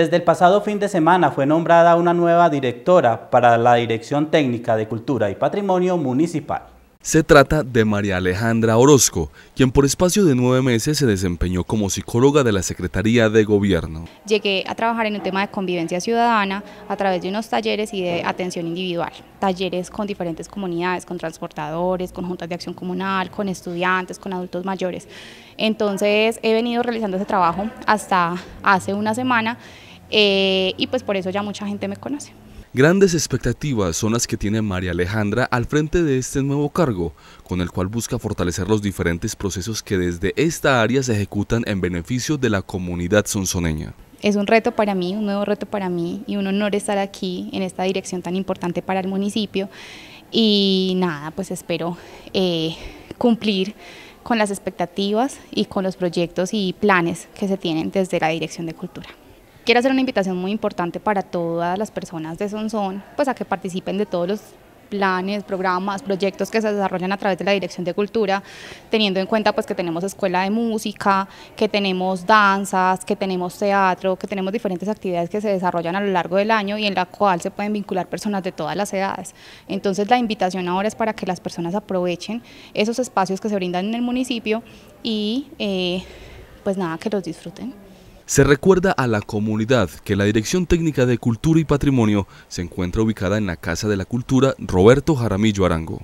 Desde el pasado fin de semana fue nombrada una nueva directora para la Dirección Técnica de Cultura y Patrimonio Municipal. Se trata de María Alejandra Orozco, quien por espacio de nueve meses se desempeñó como psicóloga de la Secretaría de Gobierno. Llegué a trabajar en el tema de convivencia ciudadana a través de unos talleres y de atención individual. Talleres con diferentes comunidades, con transportadores, con juntas de acción comunal, con estudiantes, con adultos mayores. Entonces he venido realizando ese trabajo hasta hace una semana eh, y pues por eso ya mucha gente me conoce. Grandes expectativas son las que tiene María Alejandra al frente de este nuevo cargo, con el cual busca fortalecer los diferentes procesos que desde esta área se ejecutan en beneficio de la comunidad sonsoneña. Es un reto para mí, un nuevo reto para mí y un honor estar aquí en esta dirección tan importante para el municipio. Y nada, pues espero eh, cumplir con las expectativas y con los proyectos y planes que se tienen desde la Dirección de Cultura quiero hacer una invitación muy importante para todas las personas de Sonsón, pues a que participen de todos los planes, programas, proyectos que se desarrollan a través de la Dirección de Cultura, teniendo en cuenta pues que tenemos escuela de música, que tenemos danzas, que tenemos teatro, que tenemos diferentes actividades que se desarrollan a lo largo del año y en la cual se pueden vincular personas de todas las edades. Entonces la invitación ahora es para que las personas aprovechen esos espacios que se brindan en el municipio y eh, pues nada, que los disfruten. Se recuerda a la comunidad que la Dirección Técnica de Cultura y Patrimonio se encuentra ubicada en la Casa de la Cultura Roberto Jaramillo Arango.